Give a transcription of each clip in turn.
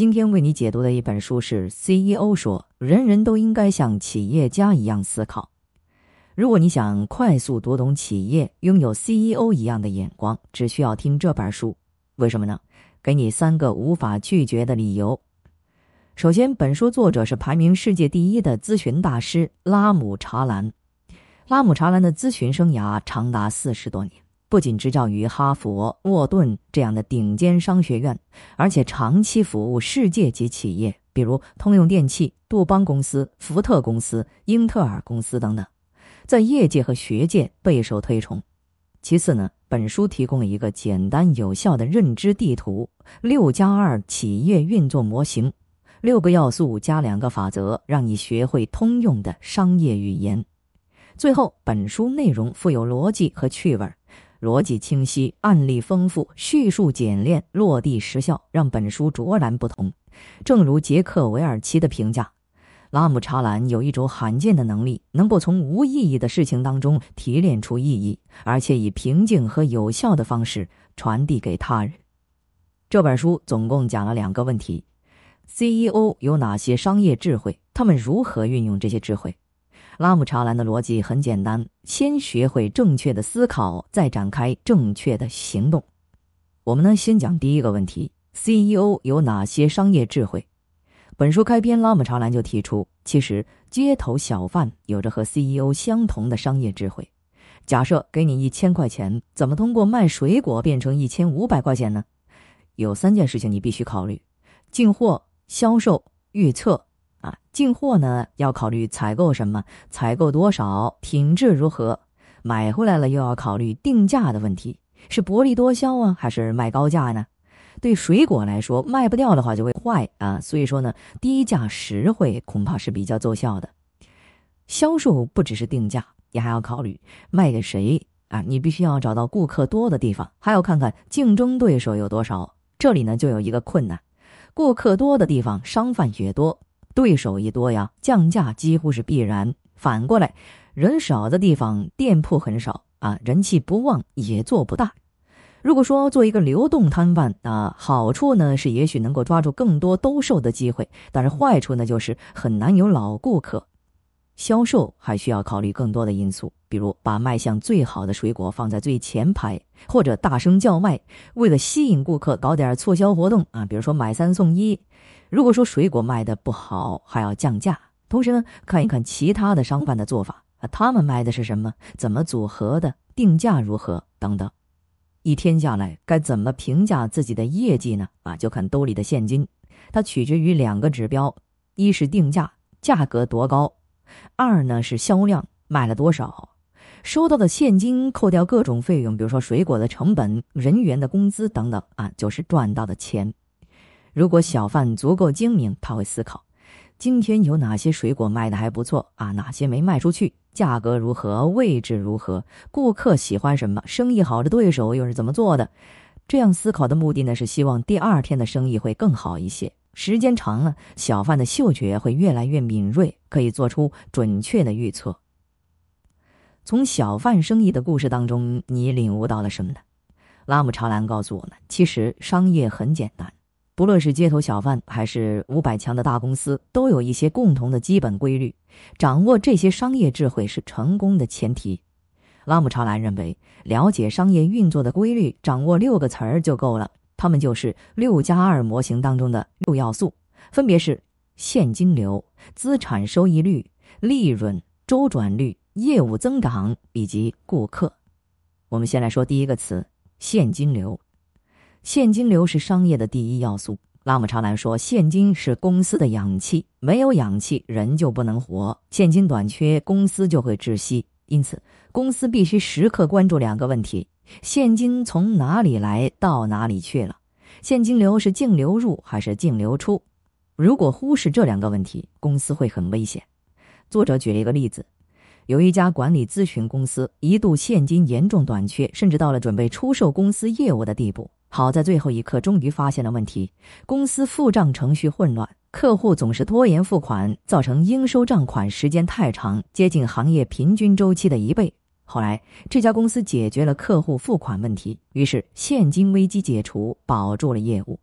今天为你解读的一本书是《CEO 说》，人人都应该像企业家一样思考。如果你想快速读懂企业，拥有 CEO 一样的眼光，只需要听这本书。为什么呢？给你三个无法拒绝的理由。首先，本书作者是排名世界第一的咨询大师拉姆·查兰。拉姆·查兰的咨询生涯长达四十多年。不仅执教于哈佛、沃顿这样的顶尖商学院，而且长期服务世界级企业，比如通用电气、杜邦公司、福特公司、英特尔公司等等，在业界和学界备受推崇。其次呢，本书提供了一个简单有效的认知地图——六加二企业运作模型，六个要素加两个法则，让你学会通用的商业语言。最后，本书内容富有逻辑和趣味儿。逻辑清晰，案例丰富，叙述简练，落地实效，让本书卓然不同。正如杰克·韦尔奇的评价，拉姆·查兰有一种罕见的能力，能够从无意义的事情当中提炼出意义，而且以平静和有效的方式传递给他人。这本书总共讲了两个问题：CEO 有哪些商业智慧？他们如何运用这些智慧？拉姆查兰的逻辑很简单：先学会正确的思考，再展开正确的行动。我们呢，先讲第一个问题：CEO 有哪些商业智慧？本书开篇，拉姆查兰就提出，其实街头小贩有着和 CEO 相同的商业智慧。假设给你一千块钱，怎么通过卖水果变成一千五百块钱呢？有三件事情你必须考虑：进货、销售、预测。进货呢，要考虑采购什么，采购多少，品质如何。买回来了又要考虑定价的问题，是薄利多销啊，还是卖高价呢？对水果来说，卖不掉的话就会坏啊，所以说呢，低价实惠恐怕是比较奏效的。销售不只是定价，你还要考虑卖给谁啊，你必须要找到顾客多的地方，还要看看竞争对手有多少。这里呢就有一个困难，顾客多的地方，商贩也多。对手一多呀，降价几乎是必然。反过来，人少的地方，店铺很少啊，人气不旺也做不大。如果说做一个流动摊贩，啊，好处呢是也许能够抓住更多兜售的机会，但是坏处呢就是很难有老顾客。销售还需要考虑更多的因素，比如把卖相最好的水果放在最前排，或者大声叫卖，为了吸引顾客搞点促销活动啊，比如说买三送一。如果说水果卖的不好还要降价，同时呢，看一看其他的商贩的做法啊，他们卖的是什么？怎么组合的？定价如何？等等，一天下来该怎么评价自己的业绩呢？啊，就看兜里的现金，它取决于两个指标：一是定价，价格多高；二呢是销量，卖了多少，收到的现金扣掉各种费用，比如说水果的成本、人员的工资等等，啊，就是赚到的钱。如果小贩足够精明，他会思考：今天有哪些水果卖的还不错啊？哪些没卖出去？价格如何？位置如何？顾客喜欢什么？生意好的对手又是怎么做的？这样思考的目的呢，是希望第二天的生意会更好一些。时间长了，小贩的嗅觉会越来越敏锐，可以做出准确的预测。从小贩生意的故事当中，你领悟到了什么呢？拉姆查兰告诉我们：其实商业很简单。不论是街头小贩还是五百强的大公司，都有一些共同的基本规律。掌握这些商业智慧是成功的前提。拉姆查兰认为，了解商业运作的规律，掌握六个词儿就够了。他们就是六加二模型当中的六要素，分别是现金流、资产收益率、利润、周转率、业务增长以及顾客。我们先来说第一个词：现金流。现金流是商业的第一要素。拉姆查兰说：“现金是公司的氧气，没有氧气，人就不能活。现金短缺，公司就会窒息。因此，公司必须时刻关注两个问题：现金从哪里来，到哪里去了？现金流是净流入还是净流出？如果忽视这两个问题，公司会很危险。”作者举了一个例子：有一家管理咨询公司，一度现金严重短缺，甚至到了准备出售公司业务的地步。好在最后一刻终于发现了问题，公司付账程序混乱，客户总是拖延付款，造成应收账款时间太长，接近行业平均周期的一倍。后来这家公司解决了客户付款问题，于是现金危机解除，保住了业务。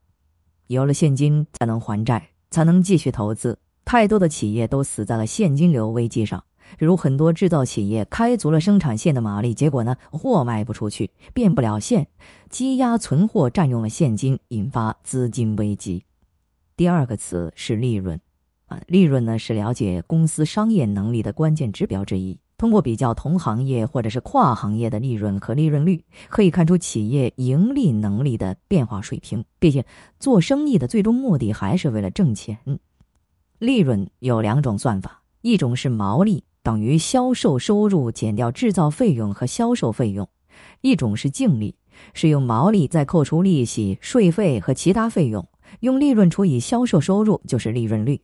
有了现金，才能还债，才能继续投资。太多的企业都死在了现金流危机上。比如很多制造企业开足了生产线的马力，结果呢，货卖不出去，变不了现，积压存货占用了现金，引发资金危机。第二个词是利润啊，利润呢是了解公司商业能力的关键指标之一。通过比较同行业或者是跨行业的利润和利润率，可以看出企业盈利能力的变化水平。毕竟做生意的最终目的还是为了挣钱。利润有两种算法，一种是毛利。等于销售收入减掉制造费用和销售费用，一种是净利，是用毛利再扣除利息、税费和其他费用，用利润除以销售收入就是利润率。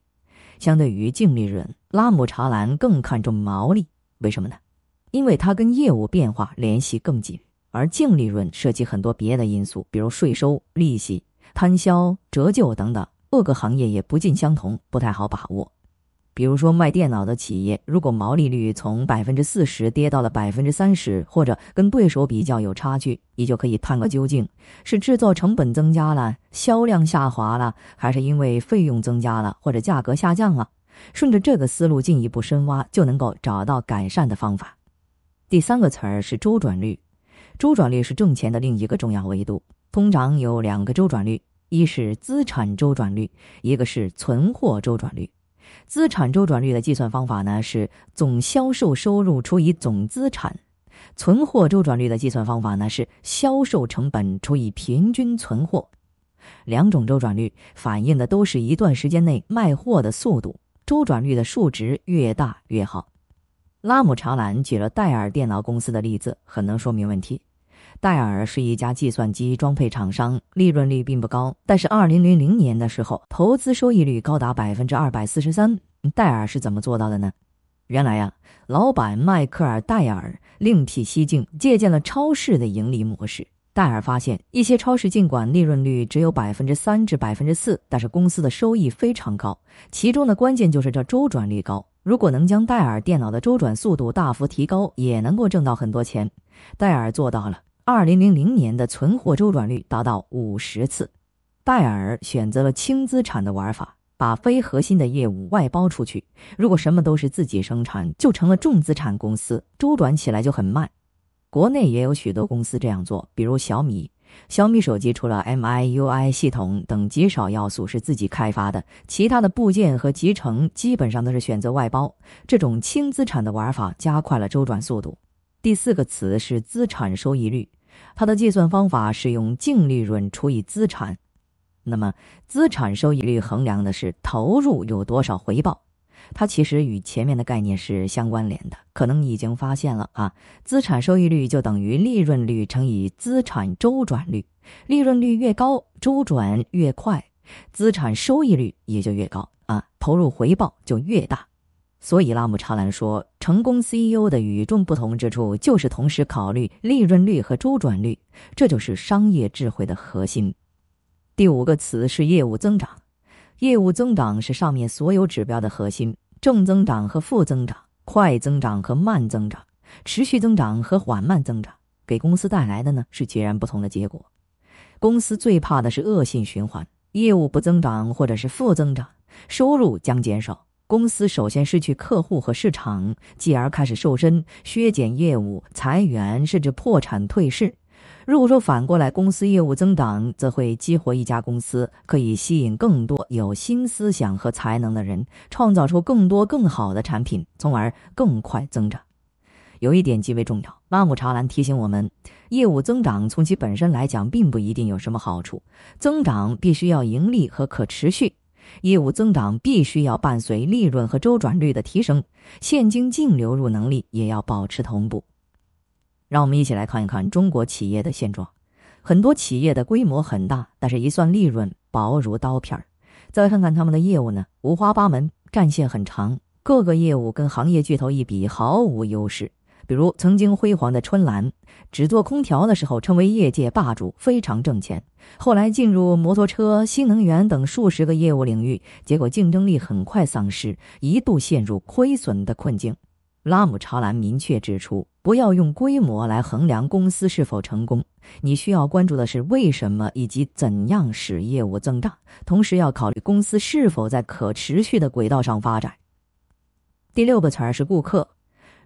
相对于净利润，拉姆查兰更看重毛利，为什么呢？因为它跟业务变化联系更紧，而净利润涉及很多别的因素，比如税收、利息、摊销、折旧等等，各个行业也不尽相同，不太好把握。比如说，卖电脑的企业，如果毛利率从百分之四十跌到了百分之三十，或者跟对手比较有差距，你就可以探个究竟：是制造成本增加了，销量下滑了，还是因为费用增加了，或者价格下降了？顺着这个思路进一步深挖，就能够找到改善的方法。第三个词儿是周转率，周转率是挣钱的另一个重要维度，通常有两个周转率：一是资产周转率，一个是存货周转率。资产周转率的计算方法呢是总销售收入除以总资产，存货周转率的计算方法呢是销售成本除以平均存货。两种周转率反映的都是一段时间内卖货的速度，周转率的数值越大越好。拉姆查兰举了戴尔电脑公司的例子，很能说明问题。戴尔是一家计算机装配厂商，利润率并不高，但是二零零零年的时候，投资收益率高达百分之二百四十三。戴尔是怎么做到的呢？原来呀，老板迈克尔戴尔另辟蹊径，借鉴了超市的盈利模式。戴尔发现，一些超市尽管利润率只有百分之三至百分之四，但是公司的收益非常高。其中的关键就是这周转率高，如果能将戴尔电脑的周转速度大幅提高，也能够挣到很多钱。戴尔做到了。二零零零年的存货周转率达到五十次，戴尔选择了轻资产的玩法，把非核心的业务外包出去。如果什么都是自己生产，就成了重资产公司，周转起来就很慢。国内也有许多公司这样做，比如小米。小米手机除了 MIUI 系统等极少要素是自己开发的，其他的部件和集成基本上都是选择外包。这种轻资产的玩法加快了周转速度。第四个词是资产收益率，它的计算方法是用净利润除以资产。那么，资产收益率衡量的是投入有多少回报。它其实与前面的概念是相关联的，可能你已经发现了啊，资产收益率就等于利润率乘以资产周转率。利润率越高，周转越快，资产收益率也就越高啊，投入回报就越大。所以，拉姆查兰说，成功 CEO 的与众不同之处就是同时考虑利润率和周转率，这就是商业智慧的核心。第五个词是业务增长，业务增长是上面所有指标的核心。正增长和负增长，快增长和慢增长，持续增长和缓慢增长，给公司带来的呢是截然不同的结果。公司最怕的是恶性循环，业务不增长或者是负增长，收入将减少。公司首先失去客户和市场，继而开始瘦身、削减业务、裁员，甚至破产退市。如果说反过来，公司业务增长，则会激活一家公司，可以吸引更多有新思想和才能的人，创造出更多更好的产品，从而更快增长。有一点极为重要，拉姆查兰提醒我们：业务增长从其本身来讲，并不一定有什么好处。增长必须要盈利和可持续。业务增长必须要伴随利润和周转率的提升，现金净流入能力也要保持同步。让我们一起来看一看中国企业的现状。很多企业的规模很大，但是一算利润薄如刀片儿。再看看他们的业务呢，五花八门，战线很长，各个业务跟行业巨头一比毫无优势。比如曾经辉煌的春兰，只做空调的时候成为业界霸主，非常挣钱。后来进入摩托车、新能源等数十个业务领域，结果竞争力很快丧失，一度陷入亏损的困境。拉姆查兰明确指出，不要用规模来衡量公司是否成功，你需要关注的是为什么以及怎样使业务增长，同时要考虑公司是否在可持续的轨道上发展。第六个词儿是顾客。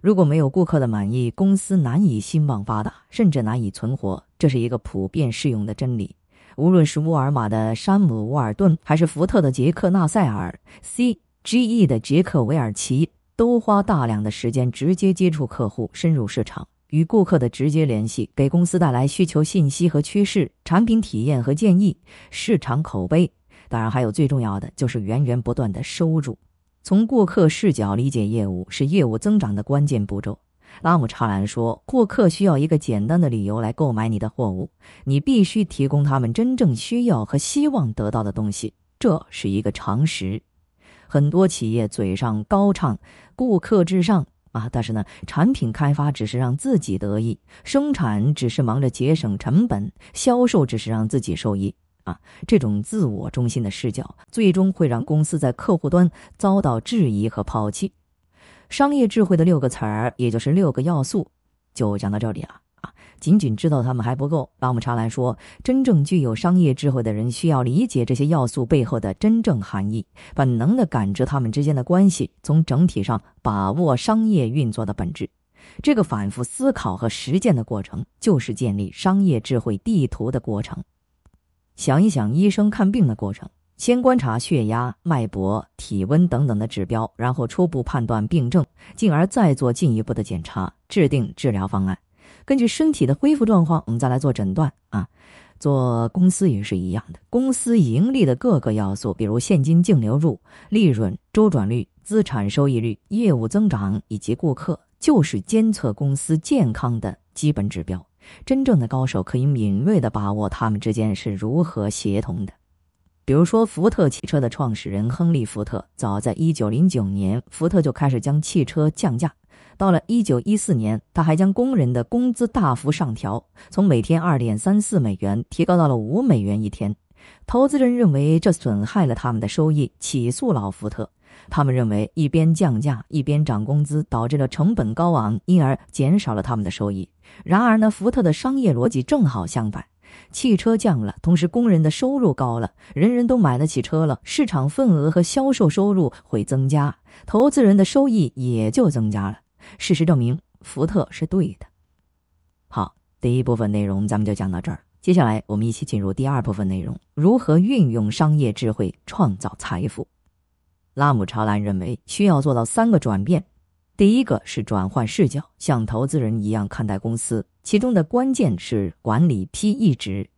如果没有顾客的满意，公司难以兴旺发达，甚至难以存活。这是一个普遍适用的真理。无论是沃尔玛的山姆·沃尔顿，还是福特的杰克·纳塞尔，C. G. E. 的杰克·韦尔奇，都花大量的时间直接接触客户，深入市场，与顾客的直接联系给公司带来需求信息和趋势、产品体验和建议、市场口碑。当然，还有最重要的，就是源源不断的收入。从顾客视角理解业务是业务增长的关键步骤，拉姆查兰说：“顾客需要一个简单的理由来购买你的货物，你必须提供他们真正需要和希望得到的东西，这是一个常识。”很多企业嘴上高唱“顾客至上”啊，但是呢，产品开发只是让自己得意，生产只是忙着节省成本，销售只是让自己受益。这种自我中心的视角，最终会让公司在客户端遭到质疑和抛弃。商业智慧的六个词儿，也就是六个要素，就讲到这里了。啊，仅仅知道他们还不够。拉姆查兰说，真正具有商业智慧的人，需要理解这些要素背后的真正含义，本能的感知他们之间的关系，从整体上把握商业运作的本质。这个反复思考和实践的过程，就是建立商业智慧地图的过程。想一想，医生看病的过程：先观察血压、脉搏、体温等等的指标，然后初步判断病症，进而再做进一步的检查，制定治疗方案。根据身体的恢复状况，我们再来做诊断。啊，做公司也是一样的，公司盈利的各个要素，比如现金净流入、利润、周转率、资产收益率、业务增长以及顾客，就是监测公司健康的基本指标。真正的高手可以敏锐的把握他们之间是如何协同的，比如说，福特汽车的创始人亨利·福特，早在一九零九年，福特就开始将汽车降价，到了一九一四年，他还将工人的工资大幅上调，从每天二点三四美元提高到了五美元一天。投资人认为这损害了他们的收益，起诉老福特。他们认为，一边降价，一边涨工资，导致了成本高昂，因而减少了他们的收益。然而呢，福特的商业逻辑正好相反：汽车降了，同时工人的收入高了，人人都买得起车了，市场份额和销售收入会增加，投资人的收益也就增加了。事实证明，福特是对的。好，第一部分内容咱们就讲到这儿，接下来我们一起进入第二部分内容：如何运用商业智慧创造财富。拉姆查兰认为需要做到三个转变，第一个是转换视角，像投资人一样看待公司，其中的关键是管理 PE 值。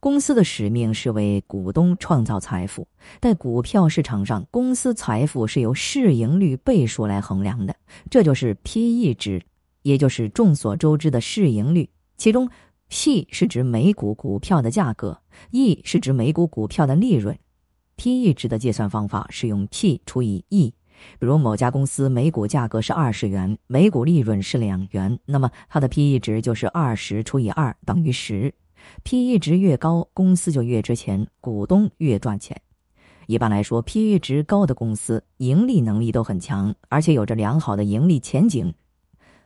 公司的使命是为股东创造财富，在股票市场上，公司财富是由市盈率倍数来衡量的，这就是 PE 值，也就是众所周知的市盈率。其中，P 是指每股股票的价格，E 是指每股股票的利润。PE 值的计算方法是用 P 除以 E。比如某家公司每股价格是二十元，每股利润是两元，那么它的 PE 值就是二十除以二，等于十。PE 值越高，公司就越值钱，股东越赚钱。一般来说，PE 值高的公司盈利能力都很强，而且有着良好的盈利前景。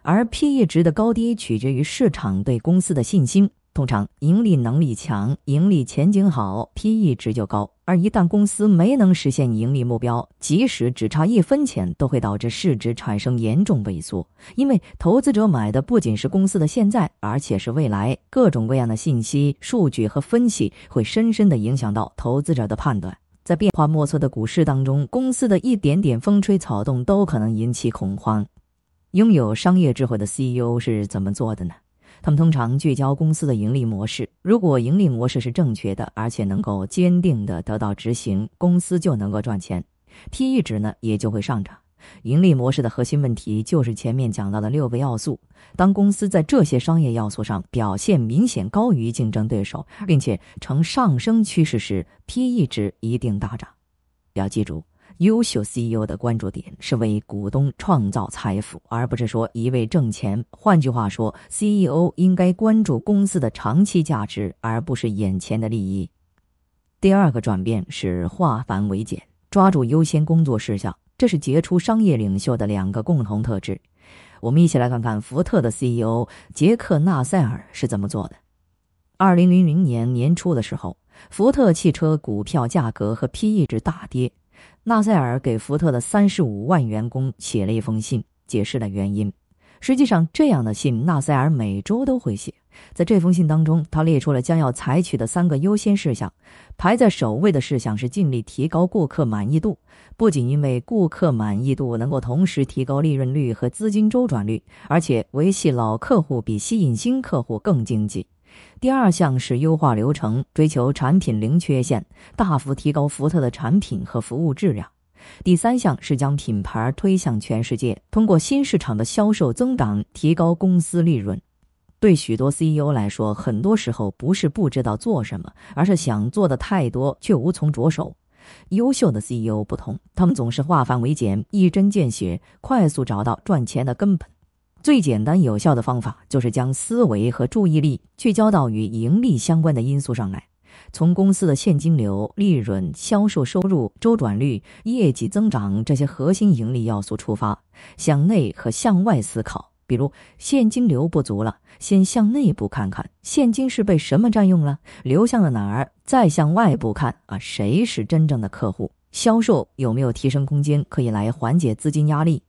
而 PE 值的高低取决于市场对公司的信心。通常盈利能力强、盈利前景好，P/E 值就高。而一旦公司没能实现盈利目标，即使只差一分钱，都会导致市值产生严重萎缩。因为投资者买的不仅是公司的现在，而且是未来。各种各样的信息、数据和分析会深深的影响到投资者的判断。在变化莫测的股市当中，公司的一点点风吹草动都可能引起恐慌。拥有商业智慧的 CEO 是怎么做的呢？他们通常聚焦公司的盈利模式，如果盈利模式是正确的，而且能够坚定的得到执行，公司就能够赚钱，P/E 值呢也就会上涨。盈利模式的核心问题就是前面讲到的六个要素，当公司在这些商业要素上表现明显高于竞争对手，并且呈上升趋势时，P/E 值一定大涨。要记住。优秀 CEO 的关注点是为股东创造财富，而不是说一味挣钱。换句话说，CEO 应该关注公司的长期价值，而不是眼前的利益。第二个转变是化繁为简，抓住优先工作事项。这是杰出商业领袖的两个共同特质。我们一起来看看福特的 CEO 杰克·纳塞尔是怎么做的。二零零零年年初的时候，福特汽车股票价格和 PE 值大跌。纳赛尔给福特的三十五万员工写了一封信，解释了原因。实际上，这样的信纳赛尔每周都会写。在这封信当中，他列出了将要采取的三个优先事项，排在首位的事项是尽力提高顾客满意度。不仅因为顾客满意度能够同时提高利润率和资金周转率，而且维系老客户比吸引新客户更经济。第二项是优化流程，追求产品零缺陷，大幅提高福特的产品和服务质量。第三项是将品牌推向全世界，通过新市场的销售增长提高公司利润。对许多 CEO 来说，很多时候不是不知道做什么，而是想做的太多却无从着手。优秀的 CEO 不同，他们总是化繁为简，一针见血，快速找到赚钱的根本。最简单有效的方法就是将思维和注意力聚焦到与盈利相关的因素上来，从公司的现金流、利润、销售收入、周转率、业绩增长这些核心盈利要素出发，向内和向外思考。比如现金流不足了，先向内部看看现金是被什么占用了，流向了哪儿；再向外部看啊，谁是真正的客户，销售有没有提升空间，可以来缓解资金压力。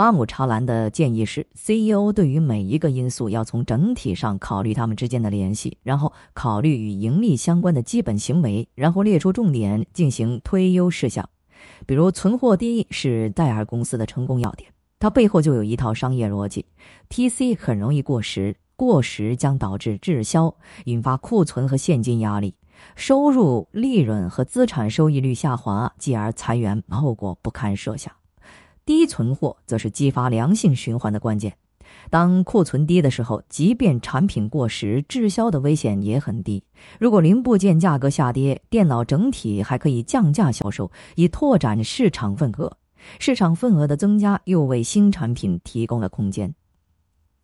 拉姆查兰的建议是，CEO 对于每一个因素要从整体上考虑它们之间的联系，然后考虑与盈利相关的基本行为，然后列出重点进行推优事项。比如，存货低是戴尔公司的成功要点，它背后就有一套商业逻辑。TC 很容易过时，过时将导致滞销，引发库存和现金压力，收入、利润和资产收益率下滑，继而裁员，后果不堪设想。低存货则是激发良性循环的关键。当库存低的时候，即便产品过时滞销的危险也很低。如果零部件价格下跌，电脑整体还可以降价销售，以拓展市场份额。市场份额的增加又为新产品提供了空间。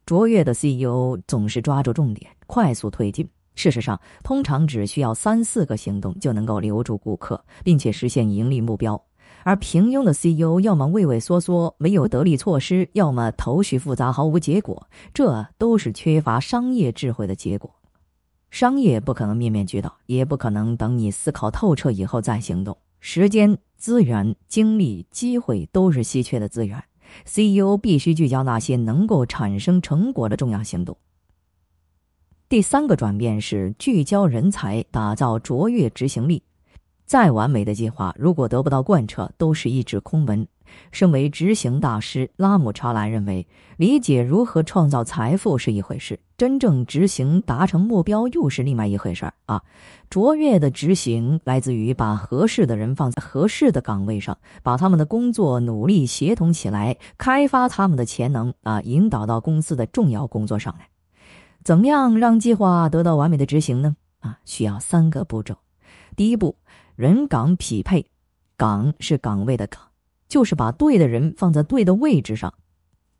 卓越的 CEO 总是抓住重点，快速推进。事实上，通常只需要三四个行动就能够留住顾客，并且实现盈利目标。而平庸的 CEO 要么畏畏缩缩，没有得力措施；要么头绪复杂，毫无结果。这都是缺乏商业智慧的结果。商业不可能面面俱到，也不可能等你思考透彻以后再行动。时间、资源、精力、机会都是稀缺的资源，CEO 必须聚焦那些能够产生成果的重要行动。第三个转变是聚焦人才，打造卓越执行力。再完美的计划，如果得不到贯彻，都是一纸空文。身为执行大师，拉姆查兰认为，理解如何创造财富是一回事，真正执行达成目标又是另外一回事儿啊。卓越的执行来自于把合适的人放在合适的岗位上，把他们的工作努力协同起来，开发他们的潜能啊，引导到公司的重要工作上来。怎么样让计划得到完美的执行呢？啊，需要三个步骤。第一步。人岗匹配，岗是岗位的岗，就是把对的人放在对的位置上。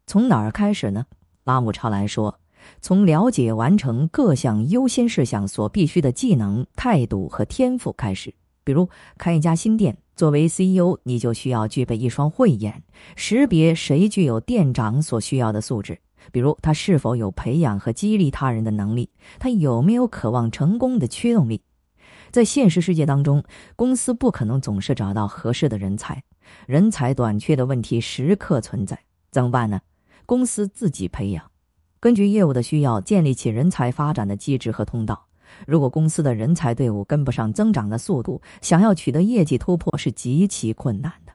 从哪儿开始呢？拉姆·查兰说：“从了解完成各项优先事项所必须的技能、态度和天赋开始。比如开一家新店，作为 CEO，你就需要具备一双慧眼，识别谁具有店长所需要的素质。比如他是否有培养和激励他人的能力，他有没有渴望成功的驱动力。”在现实世界当中，公司不可能总是找到合适的人才，人才短缺的问题时刻存在，怎么办呢？公司自己培养，根据业务的需要，建立起人才发展的机制和通道。如果公司的人才队伍跟不上增长的速度，想要取得业绩突破是极其困难的。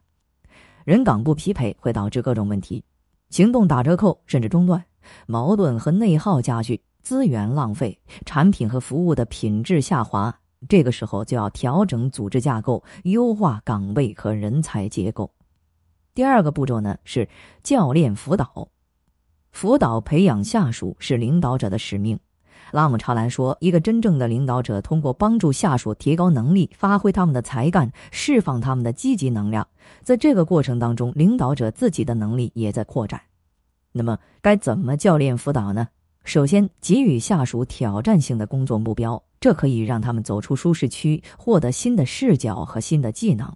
人岗不匹配会导致各种问题，行动打折扣甚至中断，矛盾和内耗加剧，资源浪费，产品和服务的品质下滑。这个时候就要调整组织架构，优化岗位和人才结构。第二个步骤呢是教练辅导，辅导培养下属是领导者的使命。拉姆·查兰说：“一个真正的领导者，通过帮助下属提高能力，发挥他们的才干，释放他们的积极能量。在这个过程当中，领导者自己的能力也在扩展。那么，该怎么教练辅导呢？首先，给予下属挑战性的工作目标。”这可以让他们走出舒适区，获得新的视角和新的技能。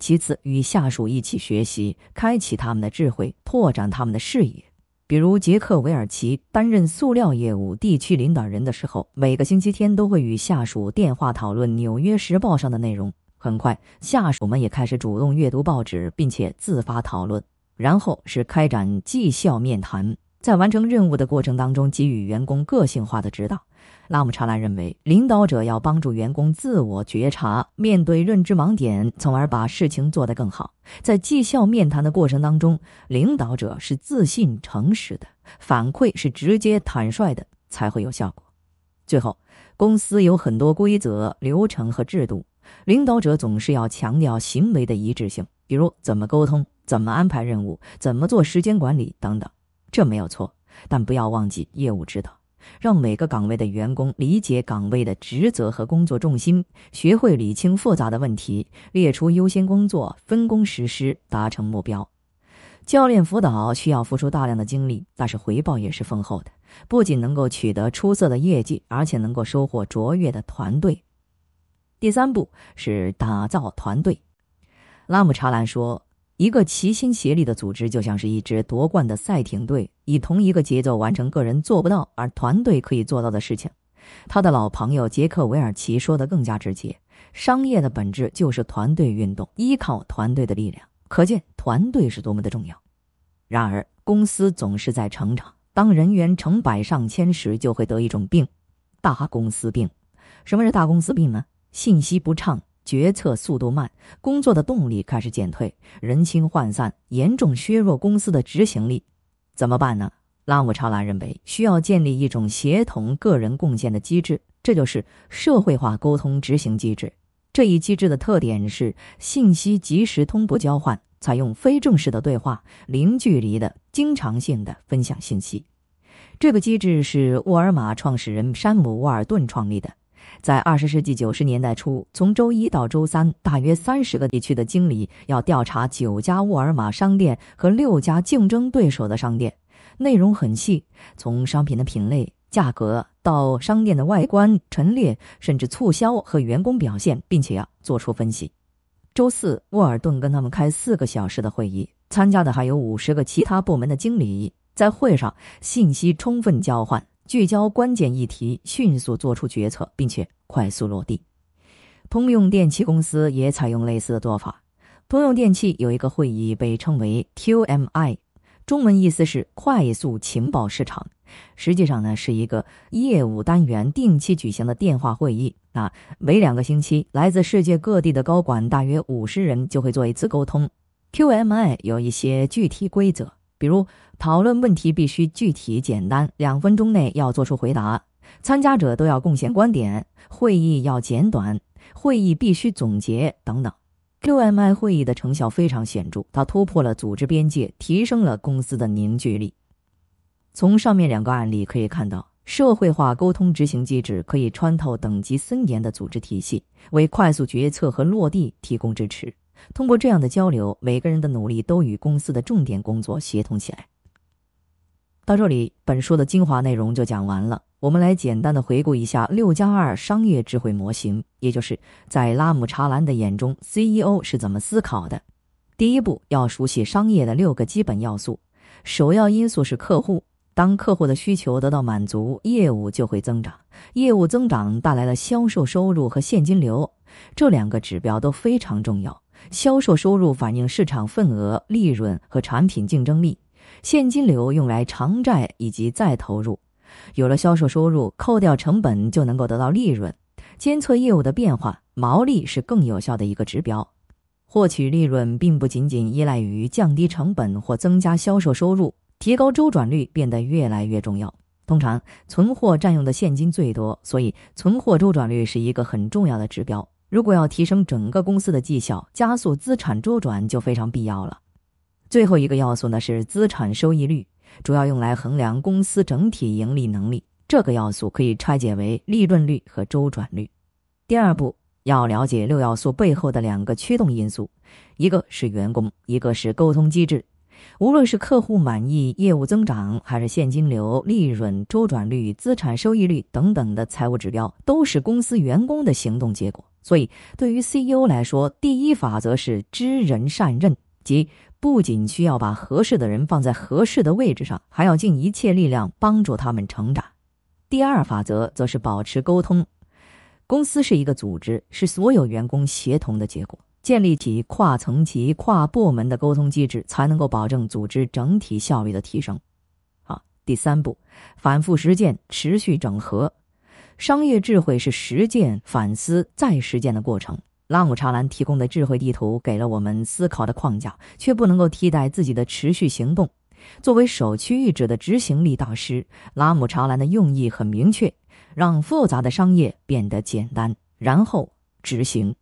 其次，与下属一起学习，开启他们的智慧，拓展他们的视野。比如，杰克·韦尔奇担任塑料业务地区领导人的时候，每个星期天都会与下属电话讨论《纽约时报》上的内容。很快，下属们也开始主动阅读报纸，并且自发讨论。然后是开展绩效面谈，在完成任务的过程当中，给予员工个性化的指导。拉姆查兰认为，领导者要帮助员工自我觉察，面对认知盲点，从而把事情做得更好。在绩效面谈的过程当中，领导者是自信、诚实的，反馈是直接、坦率的，才会有效果。最后，公司有很多规则、流程和制度，领导者总是要强调行为的一致性，比如怎么沟通、怎么安排任务、怎么做时间管理等等。这没有错，但不要忘记业务指导。让每个岗位的员工理解岗位的职责和工作重心，学会理清复杂的问题，列出优先工作，分工实施，达成目标。教练辅导需要付出大量的精力，但是回报也是丰厚的，不仅能够取得出色的业绩，而且能够收获卓越的团队。第三步是打造团队。拉姆查兰说。一个齐心协力的组织，就像是一支夺冠的赛艇队，以同一个节奏完成个人做不到而团队可以做到的事情。他的老朋友杰克·韦尔奇说的更加直接：商业的本质就是团队运动，依靠团队的力量。可见团队是多么的重要。然而，公司总是在成长，当人员成百上千时，就会得一种病——大公司病。什么是大公司病呢？信息不畅。决策速度慢，工作的动力开始减退，人心涣散，严重削弱公司的执行力。怎么办呢？拉姆查拉认为，需要建立一种协同、个人贡献的机制，这就是社会化沟通执行机制。这一机制的特点是信息及时、同步交换，采用非正式的对话、零距离的、经常性的分享信息。这个机制是沃尔玛创始人山姆·沃尔顿创立的。在二十世纪九十年代初，从周一到周三，大约三十个地区的经理要调查九家沃尔玛商店和六家竞争对手的商店，内容很细，从商品的品类、价格到商店的外观、陈列，甚至促销和员工表现，并且要做出分析。周四，沃尔顿跟他们开四个小时的会议，参加的还有五十个其他部门的经理，在会上信息充分交换。聚焦关键议题，迅速做出决策，并且快速落地。通用电气公司也采用类似的做法。通用电气有一个会议，被称为 QMI，中文意思是“快速情报市场”。实际上呢，是一个业务单元定期举行的电话会议。啊，每两个星期，来自世界各地的高管大约五十人就会做一次沟通。QMI 有一些具体规则。比如，讨论问题必须具体简单，两分钟内要做出回答；参加者都要贡献观点，会议要简短，会议必须总结等等。QMI 会议的成效非常显著，它突破了组织边界，提升了公司的凝聚力。从上面两个案例可以看到，社会化沟通执行机制可以穿透等级森严的组织体系，为快速决策和落地提供支持。通过这样的交流，每个人的努力都与公司的重点工作协同起来。到这里，本书的精华内容就讲完了。我们来简单的回顾一下“六加二”商业智慧模型，也就是在拉姆·查兰的眼中，CEO 是怎么思考的。第一步，要熟悉商业的六个基本要素。首要因素是客户，当客户的需求得到满足，业务就会增长。业务增长带来了销售收入和现金流，这两个指标都非常重要。销售收入反映市场份额、利润和产品竞争力。现金流用来偿债以及再投入。有了销售收入，扣掉成本就能够得到利润。监测业务的变化，毛利是更有效的一个指标。获取利润并不仅仅依赖于降低成本或增加销售收入，提高周转率变得越来越重要。通常，存货占用的现金最多，所以存货周转率是一个很重要的指标。如果要提升整个公司的绩效，加速资产周转就非常必要了。最后一个要素呢是资产收益率，主要用来衡量公司整体盈利能力。这个要素可以拆解为利润率和周转率。第二步要了解六要素背后的两个驱动因素，一个是员工，一个是沟通机制。无论是客户满意、业务增长，还是现金流、利润、周转率、资产收益率等等的财务指标，都是公司员工的行动结果。所以，对于 CEO 来说，第一法则是知人善任，即不仅需要把合适的人放在合适的位置上，还要尽一切力量帮助他们成长。第二法则则是保持沟通。公司是一个组织，是所有员工协同的结果。建立起跨层级、跨部门的沟通机制，才能够保证组织整体效率的提升。好，第三步，反复实践，持续整合。商业智慧是实践、反思、再实践的过程。拉姆查兰提供的智慧地图给了我们思考的框架，却不能够替代自己的持续行动。作为首屈一指的执行力大师，拉姆查兰的用意很明确：让复杂的商业变得简单，然后执行。